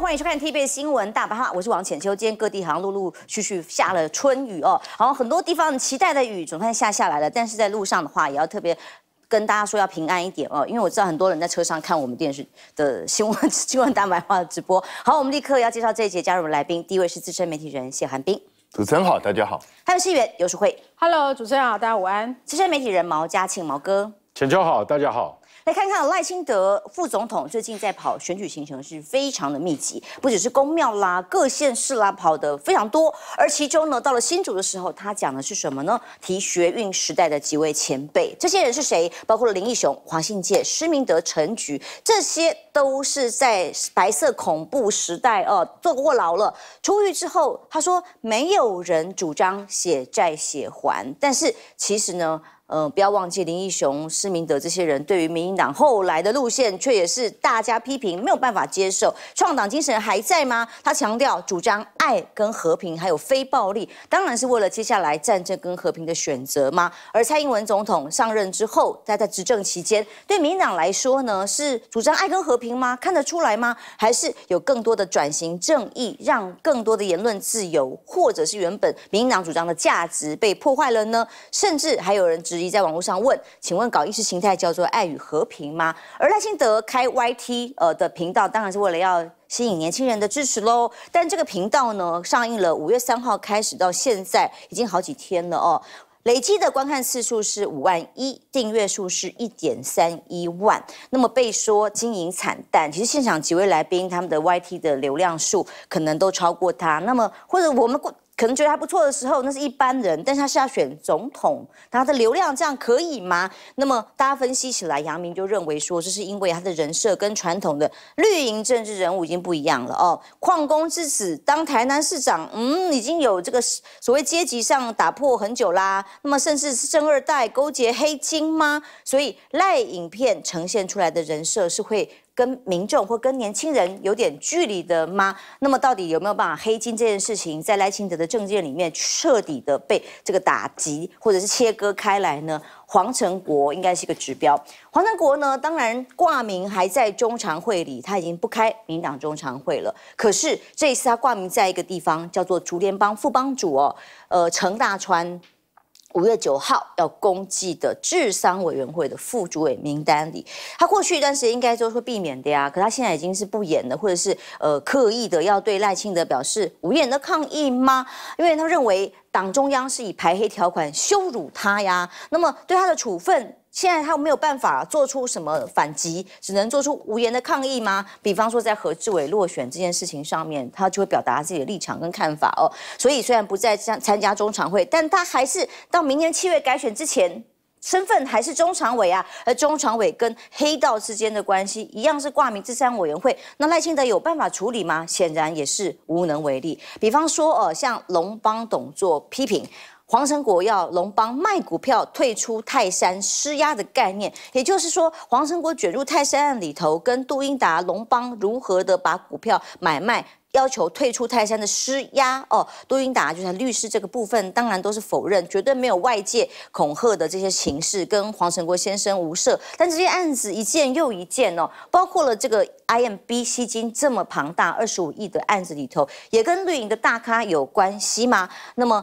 欢迎收看 T B 新闻大白话，我是王浅秋。今天各地好像陆陆续续下了春雨哦，好像很多地方期待的雨总算下下来了。但是在路上的话，也要特别跟大家说要平安一点哦，因为我知道很多人在车上看我们电视的新闻，新闻大白话的直播。好，我们立刻要介绍这一节加入来宾，第一位是资深媒体人谢寒冰，主持人好，大家好。还有新元刘淑慧 h e l l o 主持人好，大家午安。资深媒体人毛嘉庆，毛哥，浅秋好，大家好。来看看赖清德副总统最近在跑选举行程是非常的密集，不只是公庙啦、各县市啦跑的非常多，而其中呢，到了新竹的时候，他讲的是什么呢？提学运时代的几位前辈，这些人是谁？包括林益雄、黄信介、施明德、陈菊，这些都是在白色恐怖时代哦坐过牢了，出狱之后，他说没有人主张写债写还，但是其实呢？嗯，不要忘记林益雄、施明德这些人，对于民进党后来的路线，却也是大家批评，没有办法接受。创党精神还在吗？他强调主张爱跟和平，还有非暴力，当然是为了接下来战争跟和平的选择吗？而蔡英文总统上任之后，在执政期间，对民进党来说呢，是主张爱跟和平吗？看得出来吗？还是有更多的转型正义，让更多的言论自由，或者是原本民进党主张的价值被破坏了呢？甚至还有人。在网络上问，请问搞意识形态叫做爱与和平吗？而赖清德开 YT 呃的频道，当然是为了要吸引年轻人的支持喽。但这个频道呢，上映了五月三号开始到现在已经好几天了哦，累积的观看次数是五万一，订阅数是一点三一万。那么被说经营惨淡，其实现场几位来宾他们的 YT 的流量数可能都超过他。那么或者我们过。可能觉得还不错的时候，那是一般人，但是他是要选总统，他的流量这样可以吗？那么大家分析起来，杨明就认为说，这是因为他的人设跟传统的绿营政治人物已经不一样了哦。矿工之子当台南市长，嗯，已经有这个所谓阶级上打破很久啦。那么甚至是政二代勾结黑金吗？所以赖影片呈现出来的人设是会。跟民众或跟年轻人有点距离的吗？那么到底有没有办法黑金这件事情，在赖清德的政见里面彻底的被这个打击或者是切割开来呢？黄成国应该是一个指标。黄成国呢，当然挂名还在中常会里，他已经不开民党中常会了。可是这一次他挂名在一个地方叫做竹联帮副帮主哦，呃，陈大川。五月九号要公祭的治丧委员会的副主委名单里，他过去一段时间应该都是会避免的呀。可他现在已经是不演的，或者是呃刻意的要对赖清德表示无言的抗议吗？因为他认为党中央是以排黑条款羞辱他呀。那么对他的处分？现在他没有办法做出什么反击，只能做出无言的抗议吗？比方说在何志伟落选这件事情上面，他就会表达自己的立场跟看法哦。所以虽然不再参参加中常会，但他还是到明年七月改选之前，身份还是中常委啊。而中常委跟黑道之间的关系一样是挂名智三委员会，那赖清德有办法处理吗？显然也是无能为力。比方说，呃，像龙帮董做批评。黄成国要龙邦卖股票退出泰山施压的概念，也就是说黄成国卷入泰山案里头，跟杜英达龙邦如何的把股票买卖要求退出泰山的施压哦，杜英达就是律师这个部分，当然都是否认，绝对没有外界恐吓的这些形式，跟黄成国先生无涉。但这些案子一件又一件哦，包括了这个 IMB 吸金这么庞大二十五亿的案子里头，也跟绿营的大咖有关系吗？那么。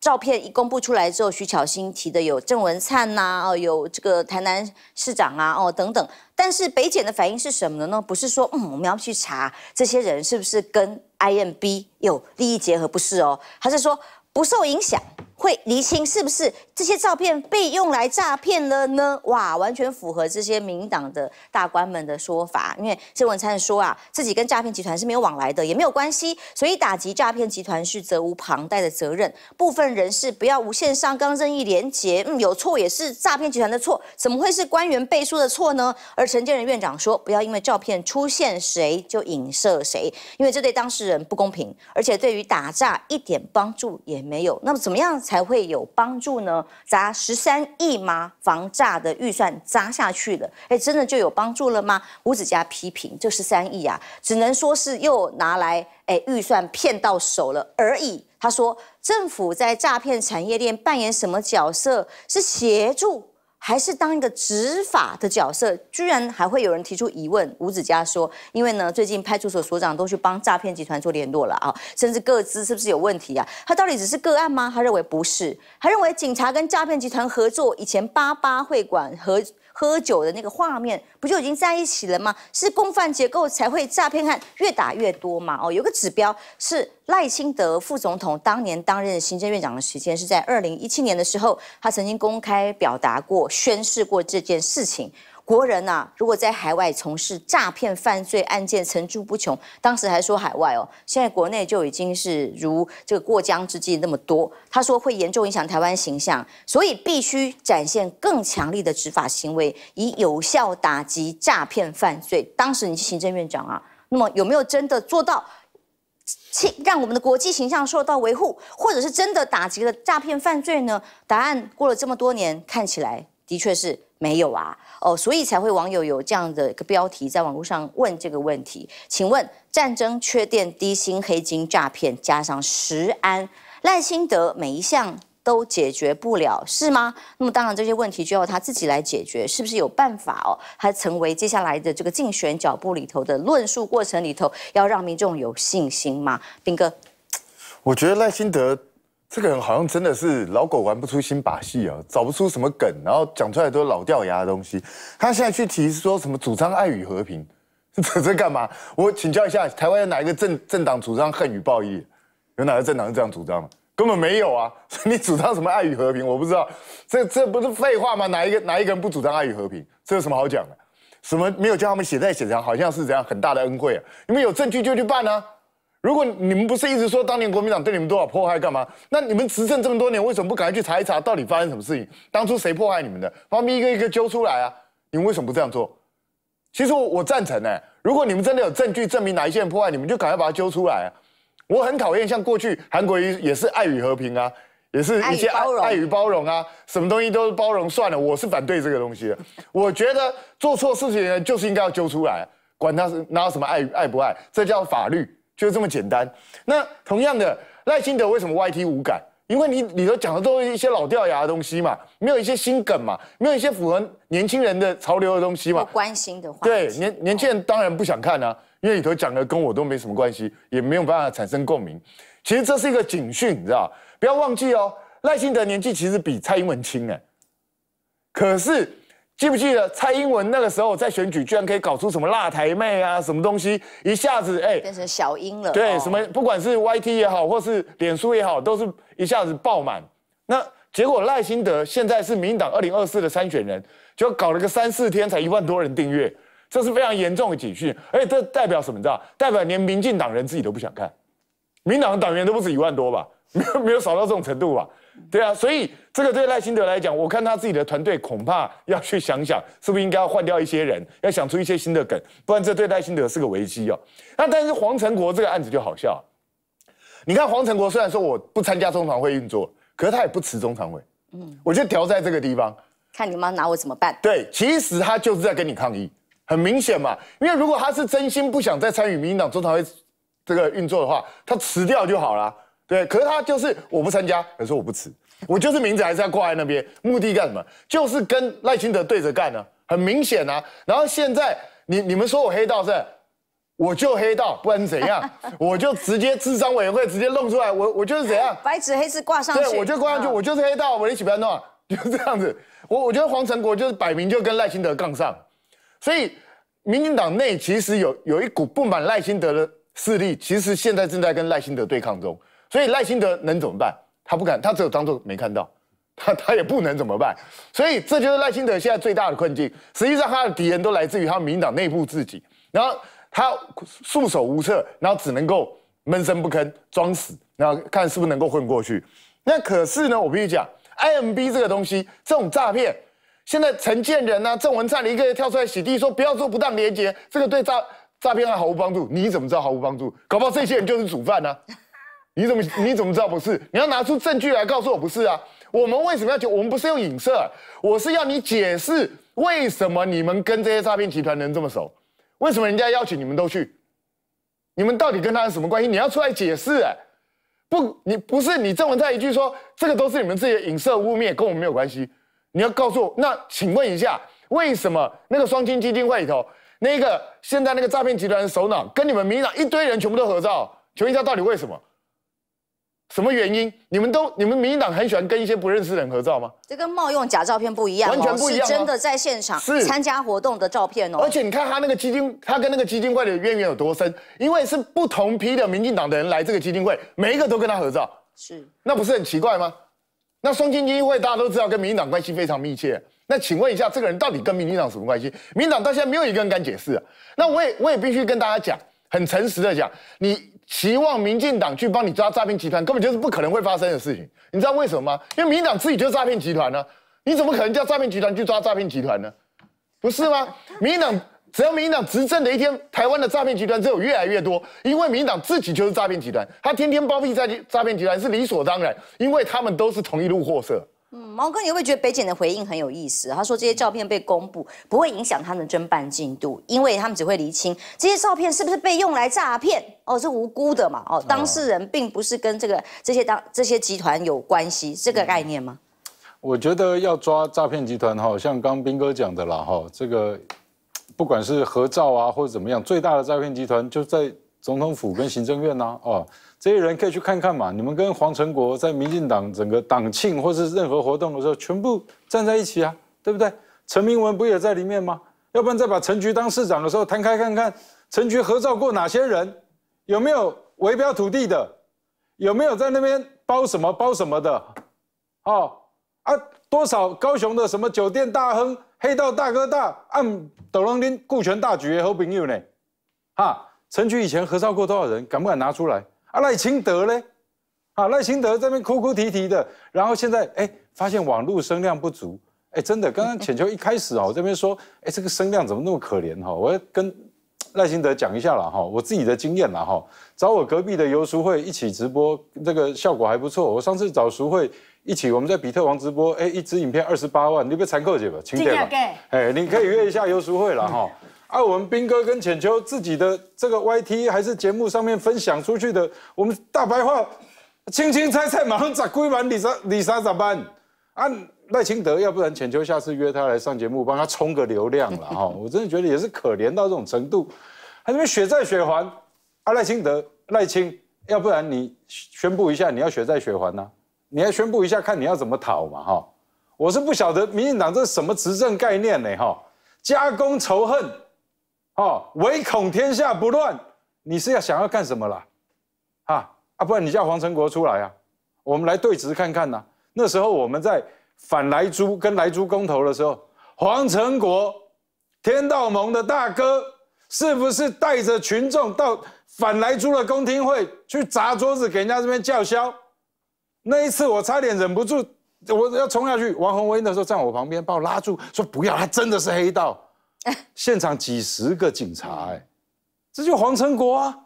照片一公布出来之后，徐巧芯提的有郑文灿呐，哦，有这个台南市长啊，哦等等。但是北检的反应是什么呢？不是说，嗯，我们要去查这些人是不是跟 IMB 有利益结合，不是哦，还是说不受影响？会厘清是不是这些照片被用来诈骗了呢？哇，完全符合这些民党的大官们的说法。因为郑文灿说啊，自己跟诈骗集团是没有往来的，也没有关系，所以打击诈骗集团是责无旁贷的责任。部分人士不要无限上纲，正义廉洁，嗯，有错也是诈骗集团的错，怎么会是官员背书的错呢？而陈建仁院长说，不要因为照片出现谁就影射谁，因为这对当事人不公平，而且对于打诈一点帮助也没有。那么怎么样？才会有帮助呢？砸十三亿吗？防诈的预算砸下去了，哎，真的就有帮助了吗？吴子嘉批评，这十三亿啊，只能说是又拿来哎预算骗到手了而已。他说，政府在诈骗产业链扮演什么角色？是协助？还是当一个执法的角色，居然还会有人提出疑问。吴子嘉说：“因为呢，最近派出所所长都去帮诈骗集团做联络了啊，甚至各自是不是有问题啊？他到底只是个案吗？他认为不是，他认为警察跟诈骗集团合作，以前八八会馆合。”喝酒的那个画面，不就已经在一起了吗？是共犯结构才会诈骗案越打越多嘛？哦，有个指标是赖清德副总统当年担任行政院长的时间是在二零一七年的时候，他曾经公开表达过、宣誓过这件事情。国人呐，如果在海外从事诈骗犯罪案件层出不穷，当时还说海外哦，现在国内就已经是如这个过江之鲫那么多。他说会严重影响台湾形象，所以必须展现更强力的执法行为，以有效打击诈骗犯罪。当时你是行政院长啊，那么有没有真的做到，让我们的国际形象受到维护，或者是真的打击了诈骗犯罪呢？答案过了这么多年，看起来的确是。没有啊，哦，所以才会网友有这样的一个标题在网络上问这个问题。请问战争、缺电、低薪、黑金诈骗，加上食安赖清德，每一项都解决不了，是吗？那么当然这些问题就要他自己来解决，是不是有办法哦？他成为接下来的这个竞选脚步里头的论述过程里头，要让民众有信心吗？斌哥，我觉得赖清德。这个人好像真的是老狗玩不出新把戏啊，找不出什么梗，然后讲出来都是老掉牙的东西。他现在去提说什么主张爱与和平，这在干嘛？我请教一下，台湾有哪一个政政党主张恨与暴戾？有哪个政党是这样主张的？根本没有啊！你主张什么爱与和平？我不知道，这这不是废话吗？哪一个哪一个人不主张爱与和平？这有什么好讲的？什么没有叫他们写在写上，好像是这样很大的恩惠啊？你们有证据就去办呢？如果你们不是一直说当年国民党对你们多少迫害干嘛？那你们执政这么多年，为什么不赶快去查一查到底发生什么事情？当初谁迫害你们的？把一个一个揪出来啊！你们为什么不这样做？其实我我赞成呢，如果你们真的有证据证明哪一些人迫害，你们就赶快把他揪出来啊！我很讨厌像过去韩国也是爱与和平啊，也是一些爱与包容啊，什么东西都是包容算了。我是反对这个东西的，我觉得做错事情的人就是应该要揪出来，管他是哪有什么爱爱不爱，这叫法律。就这么简单。那同样的，赖清德为什么 Y T 无感？因为你里头讲的都是一些老掉牙的东西嘛，没有一些新梗嘛，没有一些符合年轻人的潮流的东西嘛。不关心的话。对，年年轻人当然不想看啊，因为里头讲的跟我都没什么关系，也没有办法产生共鸣。其实这是一个警讯，你知道不要忘记哦，赖清德年纪其实比蔡英文轻哎，可是。记不记得蔡英文那个时候在选举，居然可以搞出什么辣台妹啊，什么东西，一下子哎变成小英了。对，什么不管是 YT 也好，或是脸书也好，都是一下子爆满。那结果赖心德现在是民党2024的参选人，就搞了个三四天才一万多人订阅，这是非常严重的警讯。而且这代表什么？知道？代表连民进党人自己都不想看，民党的党员都不止一万多吧？没有没有少到这种程度吧？对啊，所以这个对赖新德来讲，我看他自己的团队恐怕要去想想，是不是应该要换掉一些人，要想出一些新的梗，不然这对赖新德是个危机哦。那但是黄成国这个案子就好笑，你看黄成国虽然说我不参加中常会运作，可是他也不辞中常会，嗯，我就调在这个地方，看你妈拿我怎么办？对，其实他就是在跟你抗议，很明显嘛，因为如果他是真心不想再参与民民党中常会这个运作的话，他辞掉就好了。对，可是他就是我不参加，可是我不辞，我就是名字还是要挂在那边。目的干什么？就是跟赖清德对着干呢，很明显啊。然后现在你你们说我黑道是，我就黑道，不然怎样？我就直接智商委员会直接弄出来，我我就是怎样，白纸黑字挂上去。对，我就挂上去，我就是黑道，我一起不要弄，就这样子。我我觉得黄成国就是摆明就跟赖清德杠上，所以，民进党内其实有有一股不满赖清德的势力，其实现在正在跟赖清德对抗中。所以赖清德能怎么办？他不敢，他只有当做没看到，他他也不能怎么办。所以这就是赖清德现在最大的困境。实际上，他的敌人都来自于他民党内部自己，然后他束手无策，然后只能够闷声不吭，装死，然后看是不是能够混过去。那可是呢，我必须讲，IMB 这个东西，这种诈骗，现在陈建仁啊、郑文灿一个人跳出来洗地，说不要做不当连结，这个对诈诈骗案毫无帮助。你怎么知道毫无帮助？搞不好这些人就是主犯呢？你怎么你怎么知道不是？你要拿出证据来告诉我不是啊！我们为什么要求？我们不是用影射，我是要你解释为什么你们跟这些诈骗集团人这么熟？为什么人家邀请你们都去？你们到底跟他有什么关系？你要出来解释哎！不，你不是你正文再一句说这个都是你们自己的影射污蔑，跟我们没有关系。你要告诉我。那请问一下，为什么那个双金基金会里头那个现在那个诈骗集团的首脑跟你们民党一堆人全部都合照？请问一下到底为什么？什么原因？你们都你们民进党很喜欢跟一些不认识的人合照吗？这跟冒用假照片不一样，完全不一样，是真的在现场参加活动的照片哦。而且你看他那个基金，他跟那个基金会的渊源有多深？因为是不同批的民进党的人来这个基金会，每一个都跟他合照，是那不是很奇怪吗？那双金基金会大家都知道跟民进党关系非常密切，那请问一下，这个人到底跟民进党什么关系？民进党到现在没有一个人敢解释。那我也我也必须跟大家讲，很诚实的讲，你。期望民进党去帮你抓诈骗集团，根本就是不可能会发生的事情。你知道为什么吗？因为民党自己就是诈骗集团呢。你怎么可能叫诈骗集团去抓诈骗集团呢？不是吗？民党只要民党执政的一天，台湾的诈骗集团只有越来越多，因为民党自己就是诈骗集团，他天天包庇诈诈骗集团是理所当然，因为他们都是同一路货色。嗯，毛哥，你会不会觉得北检的回应很有意思？他说这些照片被公布不会影响他们的侦办进度，因为他们只会厘清这些照片是不是被用来诈骗哦，是无辜的嘛哦，当事人并不是跟这个这些当这些集团有关系，这个概念吗？我觉得要抓诈骗集团哈，像刚斌哥讲的啦哈，这个不管是合照啊或者怎么样，最大的诈骗集团就在总统府跟行政院呐哦。这些人可以去看看嘛？你们跟黄成国在民进党整个党庆或是任何活动的时候，全部站在一起啊，对不对？陈明文不也在里面吗？要不然再把陈局当市长的时候摊开看看，陈局合照过哪些人？有没有围标土地的？有没有在那边包什么包什么的？哦，啊，多少高雄的什么酒店大亨、黑道大哥大，按斗龙鳞顾全大局的好朋友呢？哈，陈局以前合照过多少人？敢不敢拿出来？啊，赖清德嘞，啊，赖清德这边哭哭啼啼的，然后现在哎，发现网络声量不足，哎，真的，刚刚浅秋一开始哦这边说，哎，这个声量怎么那么可怜哈，我要跟赖清德讲一下了哈，我自己的经验了哈，找我隔壁的游淑惠一起直播，这个效果还不错，我上次找淑惠一起，我们在比特王直播，哎，一支影片二十八万，你不要惭愧姐吧，点吧。哎，你可以约一下游淑惠了哈。啊，我们兵哥跟浅秋自己的这个 YT 还是节目上面分享出去的。我们大白话，轻轻猜猜上砸归完李啥李啥咋办？啊，赖清德，要不然浅秋下次约他来上节目，帮他冲个流量了哈。我真的觉得也是可怜到这种程度，还什么血债血还？啊，赖清德，赖清，要不然你宣布一下你要血债血还呢？你要宣布一下看你要怎么讨嘛哈。我是不晓得民进党这是什么执政概念呢哈，加工仇恨。哦，唯恐天下不乱，你是要想要干什么啦？啊啊，不然你叫黄成国出来啊，我们来对质看看呐。那时候我们在反莱猪跟莱猪公投的时候，黄成国天道盟的大哥，是不是带着群众到反莱猪的公听会去砸桌子，给人家这边叫嚣？那一次我差点忍不住，我要冲下去，王宏威那时候站我旁边把我拉住，说不要，他真的是黑道。现场几十个警察，哎，这就黄成国啊！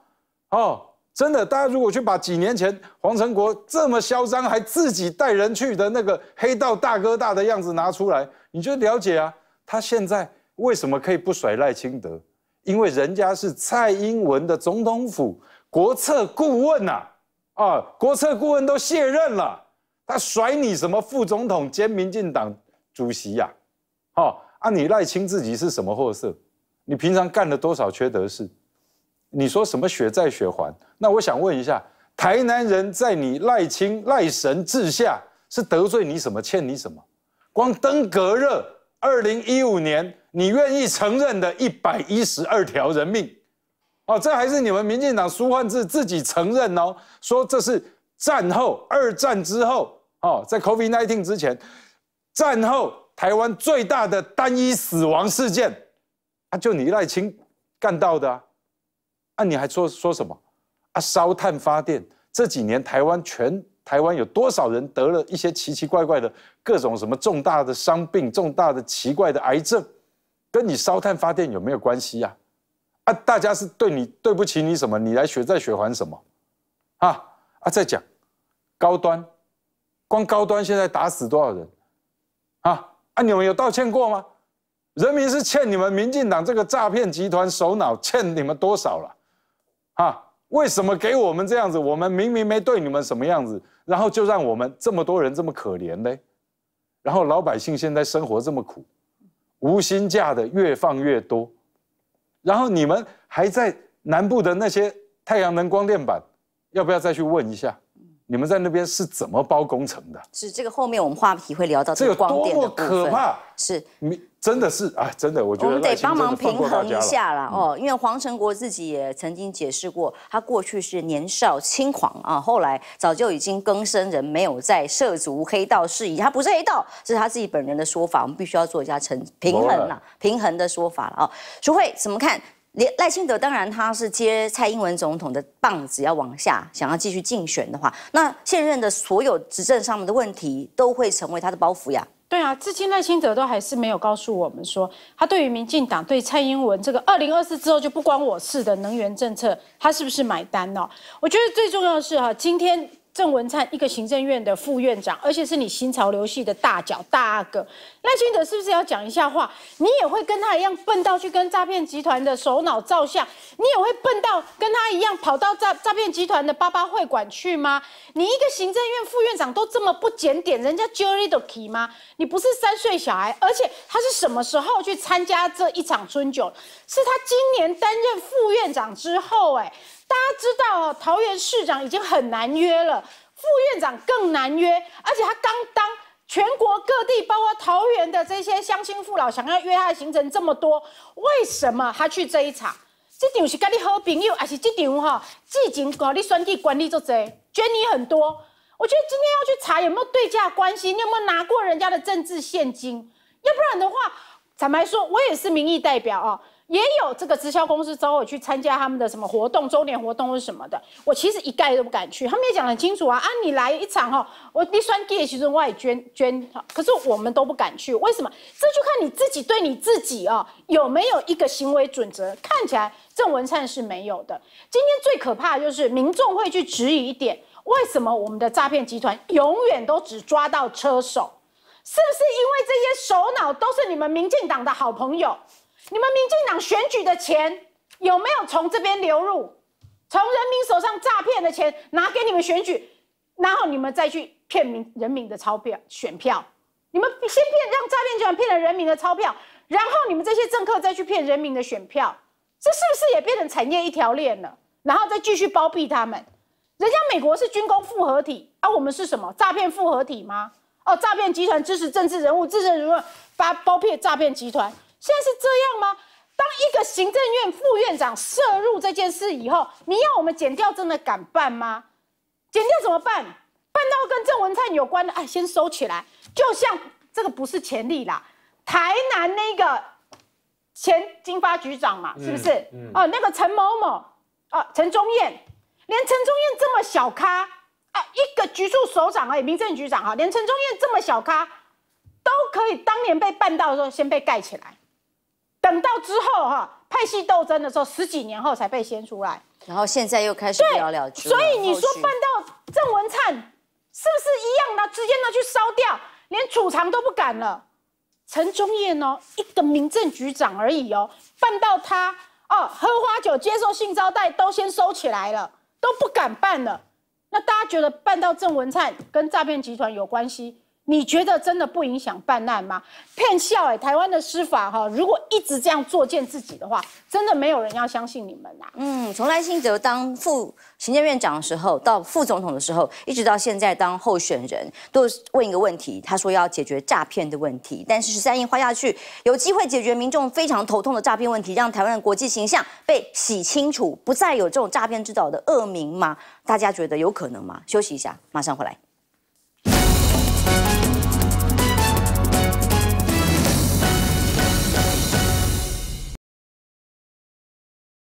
哦，真的，大家如果去把几年前黄成国这么嚣张，还自己带人去的那个黑道大哥大的样子拿出来，你就了解啊，他现在为什么可以不甩赖清德？因为人家是蔡英文的总统府国策顾问呐！啊，国策顾问都卸任了，他甩你什么副总统兼民进党主席呀？哦。啊！你赖清自己是什么货色？你平常干了多少缺德事？你说什么血债血还？那我想问一下，台南人在你赖清赖神治下是得罪你什么？欠你什么？光登革热，二零一五年你愿意承认的一百一十二条人命，哦，这还是你们民进党苏焕智自己承认哦，说这是战后二战之后哦，在 COVID-19 之前战后。台湾最大的单一死亡事件，啊，就你赖清干到的，啊，你还说说什么？啊，烧炭发电这几年，台湾全台湾有多少人得了一些奇奇怪怪的各种什么重大的伤病、重大的奇怪的癌症，跟你烧炭发电有没有关系呀？啊，大家是对你对不起你什么？你来血债血还什么？啊啊，再讲高端，光高端现在打死多少人？啊！啊，你们有道歉过吗？人民是欠你们民进党这个诈骗集团首脑欠你们多少了？啊，为什么给我们这样子？我们明明没对你们什么样子，然后就让我们这么多人这么可怜呢？然后老百姓现在生活这么苦，无薪假的越放越多，然后你们还在南部的那些太阳能光电板，要不要再去问一下？你们在那边是怎么包工程的？是这个后面我们话题会聊到这个多么可怕？是，你真的是啊，真的，我觉得我们得帮忙平衡一下啦。哦。因为黄成国自己也曾经解释过，他过去是年少轻狂啊，后来早就已经更生人，没有再涉足黑道事宜。他不是黑道，这是他自己本人的说法。我们必须要做一下成平衡了，平衡的说法了啊。淑惠怎么看？赖赖清德当然他是接蔡英文总统的棒子要往下，想要继续竞选的话，那现任的所有执政上面的问题都会成为他的包袱呀。对啊，至今赖清德都还是没有告诉我们说他对于民进党、对蔡英文这个二零二四之后就不关我事的能源政策，他是不是买单呢？我觉得最重要的是哈，今天。郑文灿一个行政院的副院长，而且是你新潮流系的大脚大阿哥赖清德，是不是要讲一下话？你也会跟他一样笨到去跟诈骗集团的首脑照相？你也会笨到跟他一样跑到诈诈骗集团的八八会馆去吗？你一个行政院副院长都这么不检点，人家 j u r i d o c k y 吗？你不是三岁小孩，而且他是什么时候去参加这一场春酒？是他今年担任副院长之后，哎。大家知道哦，桃园市长已经很难约了，副院长更难约，而且他刚当，全国各地包括桃园的这些乡亲父老想要约他的行程这么多，为什么他去这一场？这场是跟你好朋友，还是这场哈？之前国你选举管理组织捐你很多，我觉得今天要去查有没有对价关系，你有没有拿过人家的政治现金？要不然的话，坦白说，我也是民意代表哦。也有这个直销公司找我去参加他们的什么活动、周年活动或什么的，我其实一概都不敢去。他们也讲得很清楚啊，啊，你来一场哦，我你算给其实我也捐捐哈。可是我们都不敢去，为什么？这就看你自己对你自己哦有没有一个行为准则。看起来郑文灿是没有的。今天最可怕的就是民众会去质疑一点：为什么我们的诈骗集团永远都只抓到车手？是不是因为这些首脑都是你们民进党的好朋友？你们民进党选举的钱有没有从这边流入？从人民手上诈骗的钱拿给你们选举，然后你们再去骗民人民的钞票选票？你们先骗让诈骗集团骗了人民的钞票，然后你们这些政客再去骗人民的选票，这是不是也变成产业一条链了？然后再继续包庇他们？人家美国是军工复合体啊，我们是什么诈骗复合体吗？哦，诈骗集团支持政治人物，支持人物包包庇诈骗集团。现在是这样吗？当一个行政院副院长涉入这件事以后，你要我们剪掉，真的敢办吗？剪掉怎么办？办到跟郑文灿有关的，哎，先收起来。就像这个不是潜力啦，台南那个前金发局长嘛，是不是？哦，那个陈某某，哦，陈忠燕，连陈忠燕这么小咖，啊，一个局处首长啊，民政局长哈，连陈忠燕这么小咖，都可以当年被办到的时候先被盖起来。等到之后哈，派系斗争的时候，十几年后才被掀出来，然后现在又开始聊了了之。所以你说办到郑文灿是不是一样的，直接拿去烧掉，连储藏都不敢了？陈忠彦呢，一个民政局长而已哦，办到他哦，喝花酒、接受性招待都先收起来了，都不敢办了。那大家觉得办到郑文灿跟诈骗集团有关系？你觉得真的不影响办案吗？骗笑哎，台湾的司法哈，如果一直这样作践自己的话，真的没有人要相信你们啦。嗯，从赖新德当副行政院长的时候，到副总统的时候，一直到现在当候选人，都问一个问题，他说要解决诈骗的问题，但是十三亿花下去，有机会解决民众非常头痛的诈骗问题，让台湾的国际形象被洗清楚，不再有这种诈骗之岛的恶名吗？大家觉得有可能吗？休息一下，马上回来。